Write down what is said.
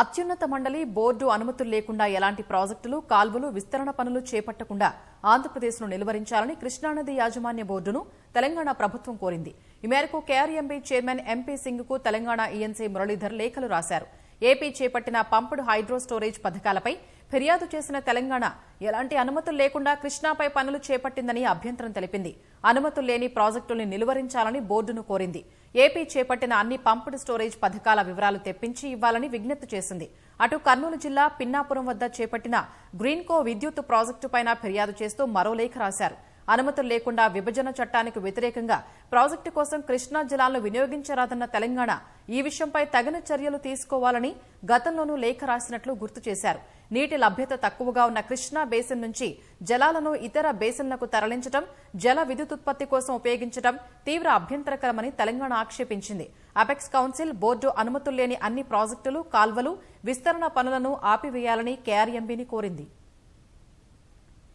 అత్యున్నత మండలి బోర్డు అనుమతులు లేకుండా ఎలాంటి ప్రాజెక్టులు కాల్వలు విస్తరణ పనులు చేపట్టకుండా ఆంధ్రప్రదేశ్ను నిలువరించాలని కృష్ణానది యాజమాన్య బోర్డును తెలంగాణ ప్రభుత్వం కోరింది ఈ మేరకు కేఆర్ఎంబీ చైర్మన్ ఎంపీ సింగ్ కు తెలంగాణ ఈఎన్సీ మురళీధర్ లేఖలు రాశారు ఏపీ చేపట్టిన పంపుడు హైడ్రో స్టోరేజ్ పథకాలపై ఫిర్యాదు చేసిన తెలంగాణ ఎలాంటి అనుమతులు లేకుండా కృష్ణాపై పనులు చేపట్టిందని అభ్యంతరం తెలిపింది అనుమతులు లేని ప్రాజెక్టుల్ని నిలువరించాలని బోర్డును కోరింది ఏపీ చేపట్టిన అన్ని పంప్డ్ స్టోరేజ్ పథకాల వివరాలు తెప్పించి ఇవ్వాలని విజ్ఞప్తి చేసింది అటు కర్నూలు జిల్లా పిన్నాపురం వద్ద చేపట్టిన గ్రీన్కో విద్యుత్ ప్రాజెక్టుపైన ఫిర్యాదు చేస్తూ మరో లేఖ రాశారు అనుమతులు లేకుండా విభజన చట్టానికి వ్యతిరేకంగా ప్రాజెక్టు కోసం కృష్ణా జలాలను వినియోగించరాదన్న తెలంగాణ ఈ విషయంపై తగిన చర్యలు తీసుకోవాలని గతంలోనూ లేఖ రాసినట్లు గుర్తు చేశారు నీటి లభ్యత తక్కువగా ఉన్న కృష్ణా బేసిన్ నుంచి జలాలను ఇతర బేసిన్లకు తరలించడం జల విద్యుత్ ఉత్పత్తి కోసం ఉపయోగించడం తీవ్ర అభ్యంతరకరమని తెలంగాణ ఆక్షేపించింది అపెక్స్ కౌన్సిల్ బోర్డు అనుమతులు లేని అన్ని ప్రాజెక్టులు కాల్వలు విస్తరణ పనులను ఆపివేయాలని కేఆర్ఎంబీని కోరింది